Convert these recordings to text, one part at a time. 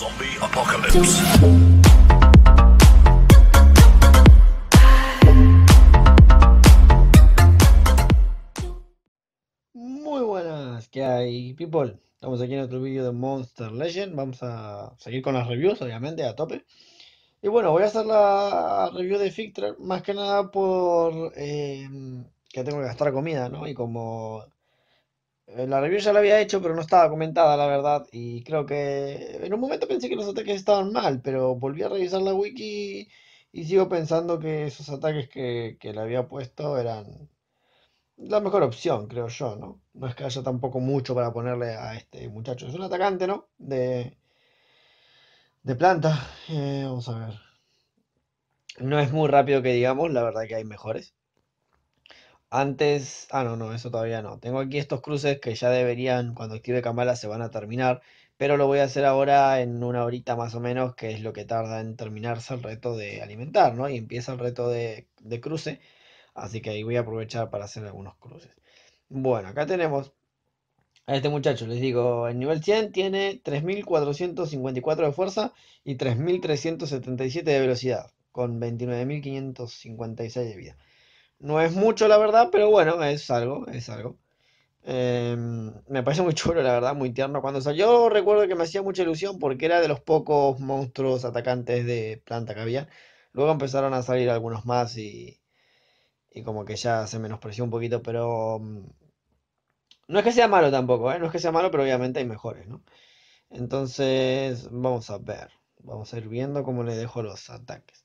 Zombie Apocalypse. Muy buenas, ¿qué hay, people? Estamos aquí en otro vídeo de Monster Legend. Vamos a seguir con las reviews, obviamente, a tope. Y bueno, voy a hacer la review de Fictra, más que nada por eh, que tengo que gastar comida, ¿no? Y como eh, la review ya la había hecho, pero no estaba comentada, la verdad. Y creo que en un momento pensé que los ataques estaban mal, pero volví a revisar la wiki y sigo pensando que esos ataques que, le había puesto eran la mejor opción, creo yo, ¿no? No es que haya tampoco mucho para ponerle a este muchacho. Es un atacante, ¿no? De, de planta. Eh, vamos a ver. No es muy rápido que digamos, la verdad que hay mejores. Antes, ah, no, no, eso todavía no. Tengo aquí estos cruces que ya deberían, cuando active Kamala, se van a terminar, pero lo voy a hacer ahora en una horita más o menos, que es lo que tarda en terminarse el reto de alimentar, ¿no? Y empieza el reto de, de cruce, así que ahí voy a aprovechar para hacer algunos cruces. Bueno, acá tenemos a este muchacho, les digo, el nivel 100 tiene 3.454 de fuerza y 3.377 de velocidad, con 29.556 de vida. No es mucho, la verdad, pero bueno, es algo, es algo. Em, me parece muy chulo, la verdad, muy tierno cuando salió. Yo recuerdo que me hacía mucha ilusión porque era de los pocos monstruos atacantes de planta que había. Luego empezaron a salir algunos más y, y como que ya se menospreció un poquito, pero mm, no es que sea malo tampoco, ¿eh? no es que sea malo, pero obviamente hay mejores, ¿no? Entonces, vamos a ver, vamos a ir viendo cómo le dejo los ataques.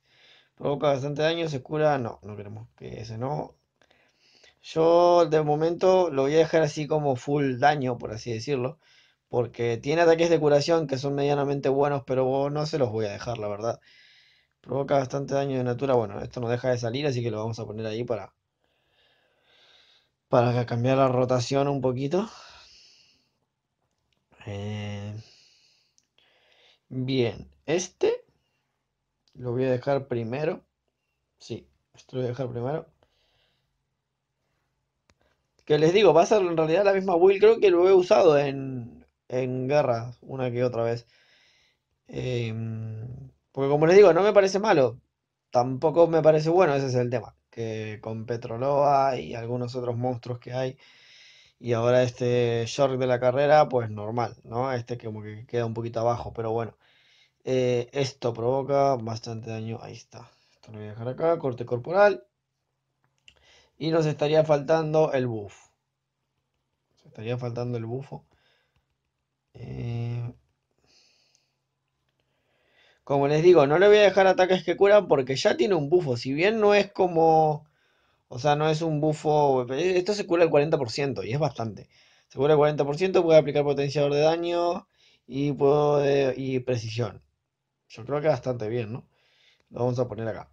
Provoca bastante daño, se cura. No, no queremos que ese no. Yo de momento lo voy a dejar así como full daño, por así decirlo. Porque tiene ataques de curación que son medianamente buenos, pero no se los voy a dejar, la verdad. Provoca bastante daño de natura. Bueno, esto no deja de salir, así que lo vamos a poner ahí para, para cambiar la rotación un poquito. Eh, bien, este lo voy a dejar primero. Sí, esto lo voy a dejar primero. Que les digo, va a ser en realidad la misma build. Creo que lo he usado en, en guerra una que otra vez. Em, porque como les digo, no me parece malo. Tampoco me parece bueno, ese es el tema. Que con Petroloa y algunos otros monstruos que hay. Y ahora este short de la carrera, pues normal, ¿no? Este como que queda un poquito abajo, pero bueno. Eh, esto provoca bastante daño. Ahí está. Esto lo voy a dejar acá. Corte corporal. Y nos estaría faltando el buff. Nos estaría faltando el bufo. Eh, como les digo, no le voy a dejar ataques que curan porque ya tiene un bufo. Si bien no es como... O sea, no es un bufo... Esto se cura el 40% y es bastante. Se cura el 40%, puede aplicar potenciador de daño y, puedo, y precisión. Yo creo que bastante bien, ¿no? Lo vamos a poner acá.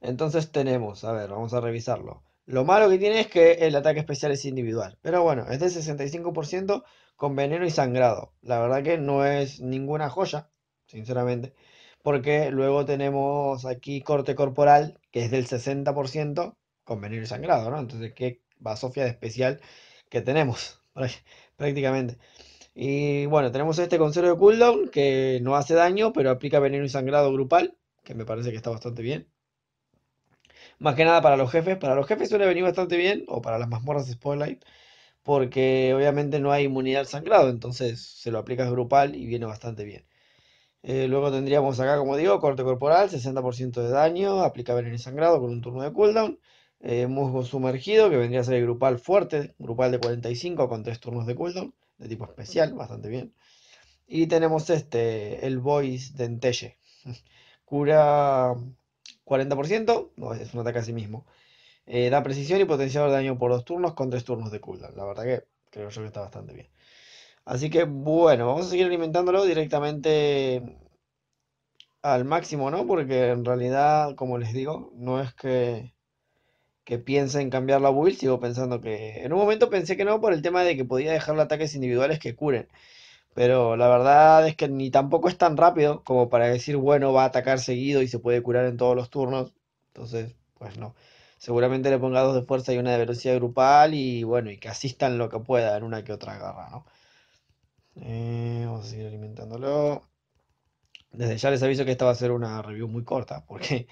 Entonces tenemos, a ver, vamos a revisarlo. Lo malo que tiene es que el ataque especial es individual. Pero bueno, es del 65% con veneno y sangrado. La verdad que no es ninguna joya, sinceramente. Porque luego tenemos aquí corte corporal, que es del 60% con veneno y sangrado, ¿no? Entonces, ¿qué basofia de especial que tenemos prácticamente? Y bueno, tenemos este con de cooldown que no hace daño, pero aplica veneno y sangrado grupal, que me parece que está bastante bien. Más que nada para los jefes. Para los jefes suele venir bastante bien, o para las mazmorras Spotlight, porque obviamente no hay inmunidad al sangrado, entonces se lo aplica grupal y viene bastante bien. Eh, luego tendríamos acá, como digo, corte corporal, 60% de daño, aplica veneno y sangrado con un turno de cooldown. Eh, musgo sumergido, que vendría a ser el grupal fuerte, grupal de 45 con 3 turnos de cooldown de tipo especial, bastante bien. Y tenemos este, el Voice Entelle. Cura 40%, no, es un ataque a sí mismo. Eh, da precisión y potenciador de daño por dos turnos con tres turnos de cooldown. La verdad que creo yo que está bastante bien. Así que bueno, vamos a seguir alimentándolo directamente al máximo, ¿no? Porque en realidad, como les digo, no es que que piensa en cambiar la build, sigo pensando que... En un momento pensé que no por el tema de que podía dejarle ataques individuales que curen. Pero la verdad es que ni tampoco es tan rápido como para decir, bueno, va a atacar seguido y se puede curar en todos los turnos. Entonces, pues no. Seguramente le ponga dos de fuerza y una de velocidad grupal y bueno, y que asistan lo que pueda en una que otra garra, ¿no? Eh, vamos a seguir alimentándolo. Desde ya les aviso que esta va a ser una review muy corta, porque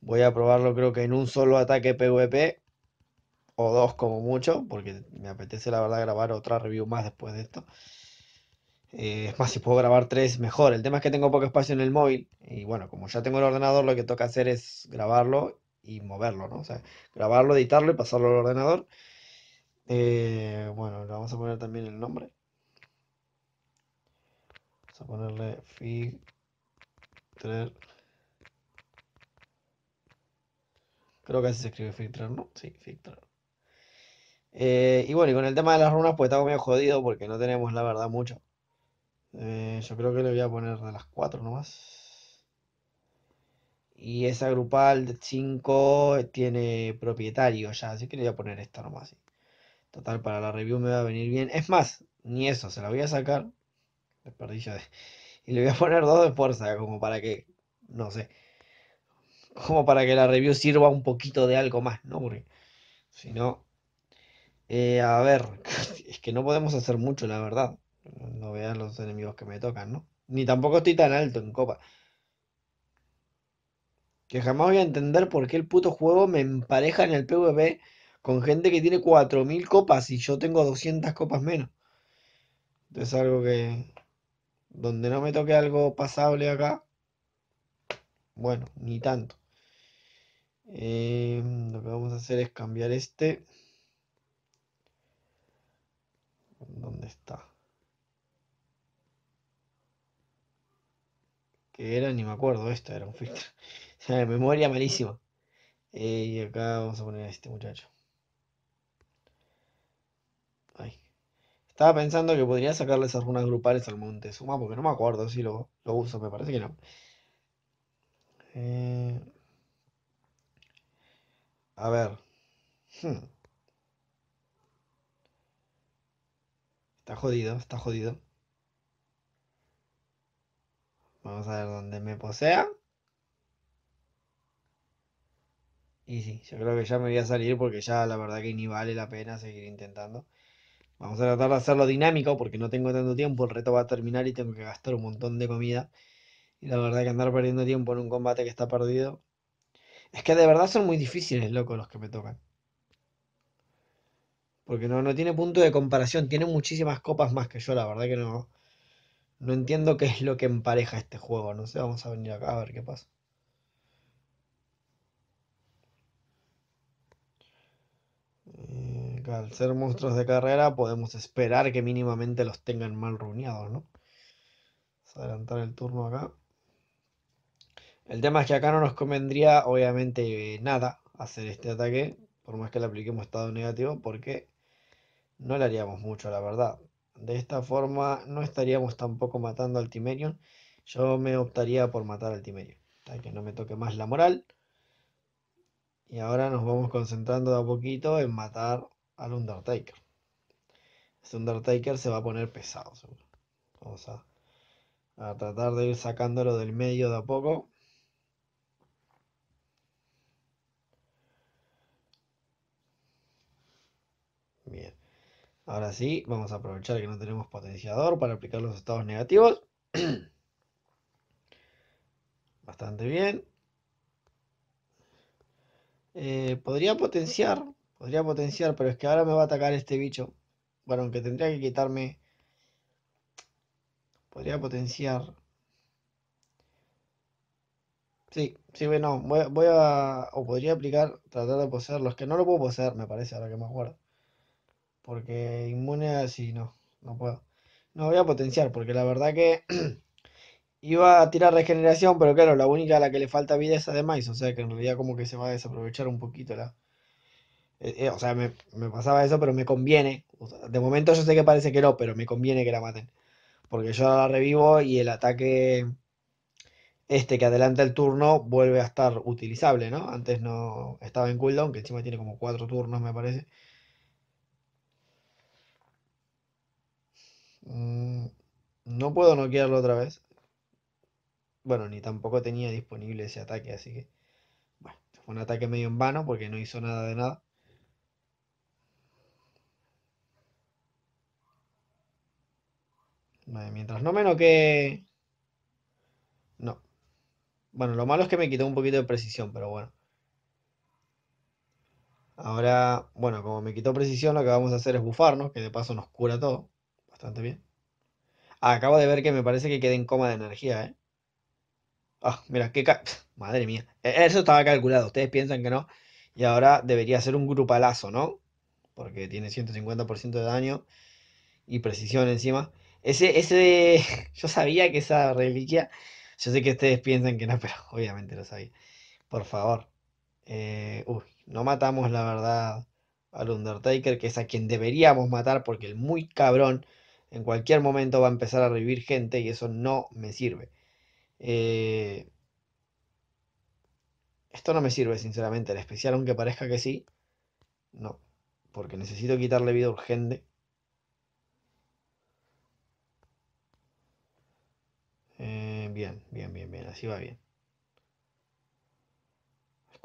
Voy a probarlo creo que en un solo ataque PvP o dos como mucho, porque me apetece la verdad grabar otra review más después de esto. Eh, es más, si puedo grabar tres, mejor. El tema es que tengo poco espacio en el móvil y bueno, como ya tengo el ordenador, lo que toca hacer es grabarlo y moverlo, ¿no? O sea, grabarlo, editarlo y pasarlo al ordenador. Eh, bueno, le vamos a poner también el nombre. Vamos a ponerle fig 3. Creo que así se escribe filtrar, ¿no? Sí, filtrar. Eh, y bueno, y con el tema de las runas, pues está medio jodido porque no tenemos la verdad mucho. Eh, yo creo que le voy a poner de las cuatro nomás. Y esa grupal de 5 tiene propietario ya, así que le voy a poner esta nomás. Total, para la review me va a venir bien. Es más, ni eso, se la voy a sacar. Desperdicio de. Y le voy a poner dos de fuerza, como para que. No sé como para que la review sirva un poquito de algo más, ¿no? Porque si no, eh, a ver, es que no podemos hacer mucho, la verdad. No vean los enemigos que me tocan, ¿no? Ni tampoco estoy tan alto en copa. Que jamás voy a entender por qué el puto juego me empareja en el PvP con gente que tiene 4.000 copas y yo tengo 200 copas menos. Es algo que... Donde no me toque algo pasable acá, bueno, ni tanto. Em, lo que vamos a hacer es cambiar este. ¿Dónde está? Que era, ni me acuerdo, esto era un filtro. O memoria malísima. y acá vamos a poner a este muchacho. Estaba pensando que podría sacarles algunas grupales al monte. ¿Suma? porque no me acuerdo si lo uso, me parece que no. Eh, a ver. Hmm. Está jodido, está jodido. Vamos a ver dónde me posea. Y sí, yo creo que ya me voy a salir porque ya la verdad que ni vale la pena seguir intentando. Vamos a tratar de hacerlo dinámico porque no tengo tanto tiempo, el reto va a terminar y tengo que gastar un montón de comida. Y la verdad que andar perdiendo tiempo en un combate que está perdido. Es que de verdad son muy difíciles, loco, los que me tocan. Porque no, no tiene punto de comparación. Tiene muchísimas copas más que yo, la verdad que no. No entiendo qué es lo que empareja este juego. No sé, vamos a venir acá a ver qué pasa. Eh, al ser monstruos de carrera podemos esperar que mínimamente los tengan mal runeados, ¿no? Vamos a adelantar el turno acá. El tema es que acá no nos convendría, obviamente, nada hacer este ataque, por más que le apliquemos estado negativo, porque no le haríamos mucho, la verdad. De esta forma no estaríamos tampoco matando al Timerion. Yo me optaría por matar al Timerion, para que no me toque más la moral. Y ahora nos vamos concentrando de a poquito en matar al Undertaker. Ese Undertaker se va a poner pesado, seguro. Vamos a, a tratar de ir sacándolo del medio de a poco. Ahora sí, vamos a aprovechar que no tenemos potenciador para aplicar los estados negativos. Bastante bien. Eh, podría potenciar, podría potenciar, pero es que ahora me va a atacar este bicho. Bueno, aunque tendría que quitarme... Podría potenciar. Sí, sí, bueno, voy, voy a... O podría aplicar, tratar de poseer los que no lo puedo poseer, me parece, ahora que me acuerdo. Porque inmune así no, no puedo. No voy a potenciar, porque la verdad que iba a tirar regeneración, pero claro, la única a la que le falta vida es además, o sea que en realidad como que se va a desaprovechar un poquito la... Eh, eh, o sea, me, pasaba eso, pero me conviene. de momento yo sé que parece que no, pero me conviene que la maten. Porque yo la revivo y el ataque este que adelanta el turno vuelve a estar utilizable, ¿no? Antes no estaba en cooldown, que encima tiene como cuatro turnos, me parece. Mm, no puedo noquearlo otra vez. Bueno, ni tampoco tenía disponible ese ataque, así que... Bueno, fue un ataque medio en vano porque no hizo nada de nada. mientras no me que No. Bueno, lo malo es que me quitó un poquito de precisión, pero bueno. Ahora, bueno, como me quitó precisión, lo que vamos a hacer es bufarnos, que de paso nos cura todo. Bastante bien. acabo de ver que me parece que queda en coma de energía, ¿eh? Ah, mira, qué... Madre mía. E-, eso estaba calculado. Ustedes piensan que no. Y ahora debería ser un grupalazo, ¿no? Porque tiene 150% de daño y precisión encima. Ese, ese... Yo sabía que esa reliquia... Yo sé que ustedes piensan que no, pero obviamente lo sabía. Por favor. Eh, uy, no matamos la verdad al Undertaker, que es a quien deberíamos matar porque el muy cabrón en cualquier momento va a empezar a revivir gente y eso no me sirve. Eh, esto no me sirve, sinceramente. En especial, aunque parezca que sí, no. Porque necesito quitarle vida urgente. Eh, bien, bien, bien, bien. Así va bien.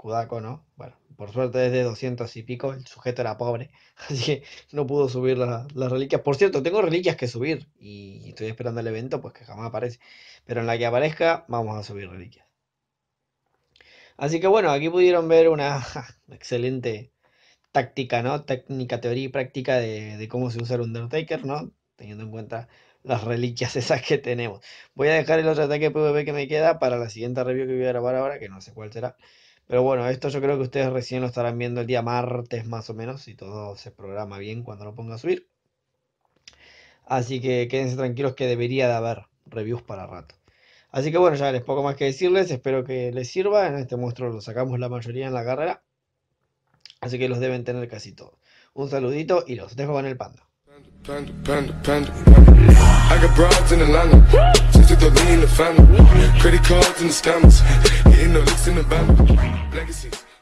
Kudako no. Bueno, por suerte desde 200 y pico, el sujeto era pobre, así que no pudo subir las reliquias. Por cierto, tengo reliquias que subir y estoy esperando el evento, pues que jamás aparece. Pero en la que aparezca, vamos a subir reliquias. Así que bueno, aquí pudieron ver una excelente táctica, ¿no? Técnica, teoría y práctica de, de cómo se usa el Undertaker, ¿no? Teniendo en cuenta las reliquias esas que tenemos. Voy a dejar el otro ataque PvP que me queda para la siguiente review que voy a grabar ahora, que no sé cuál será. Pero bueno, esto yo creo que ustedes recién lo estarán viendo el día martes más o menos, si todo se programa bien cuando lo ponga a subir. Así que quédense tranquilos que debería de haber reviews para rato. Así que bueno, ya les poco más que decirles, espero que les sirva. En este monstruo lo sacamos la mayoría en la carrera. Así que los deben tener casi todos. Un saludito y los dejo con el panda. the licks in the van. Legacies.